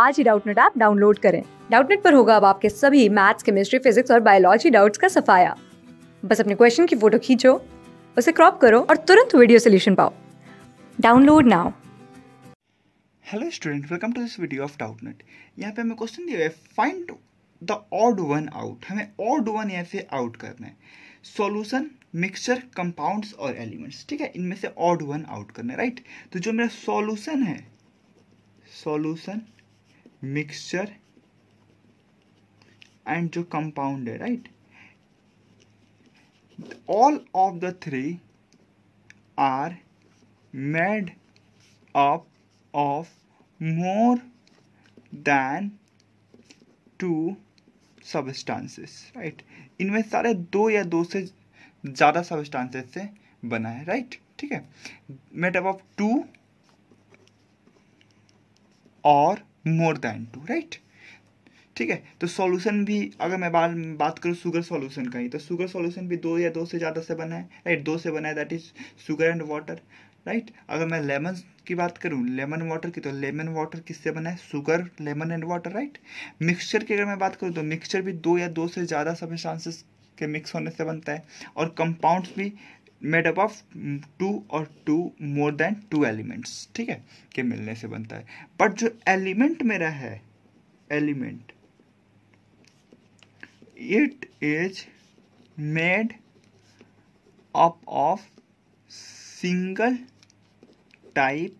आज ही Doubtnut app download करें डाउटनेट पर होगा अब आपके सभी मैथ्स केमिस्ट्री फिजिक्स और बायोलॉजी डाउट्स का सफाया बस अपने क्वेश्चन की फोटो खींचो उसे क्रॉप करो और तुरंत वीडियो सोल्यूशन पाओ download now hello student welcome to this video of Doubtnut यहाँ पे हमें क्वेश्चन दिया है find the odd one out हमें ऑड वन यहाँ से आउट करना है सॉल्यूशन मिक्सचर कंपाउंड्स और एलिमेंट्स ठीक है इनमें से ऑड वन आउट करना है राइट तो जो मेरा सॉल्यूशन है सॉल्यूशन मिक्सचर एंड जो कंपाउंड है right all of the three are made up of more than two substances right इनमें सारे दो या दो से ज़्यादा सबस्टांसेस से बना है राइट right? ठीक है मेड अप ऑफ टू और मोर देन टू राइट ठीक है तो सॉल्यूशन भी अगर मैं बात बात करूँ शुगर सॉल्यूशन का ही तो शुगर सॉल्यूशन भी दो या दो से ज़्यादा से बना है राइट दो से बना है that is sugar and water right अगर मैं लेमन की बात करूँ लेमन वाटर की तो लेमन वाटर किससे बना है sugar lemon and water right mixture की अगर मैं बात करूँ तो मिक्सचर भी दो या दो से ज़्यादा चांसेस के मिक्स होने से बनता है और कंपाउंड्स भी मेड अप ऑफ टू और two more than two elements ठीक है के मिलने से बनता है बट जो एलिमेंट मेरा है element it is made up of single type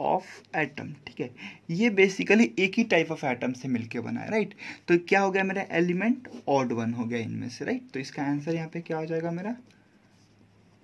of atom ठीक है ये बेसिकली एक ही टाइप ऑफ एटम से मिलके बना है राइट तो क्या हो गया मेरा एलिमेंट ऑड वन हो गया इनमें से राइट तो इसका आंसर यहाँ पे क्या हो जाएगा मेरा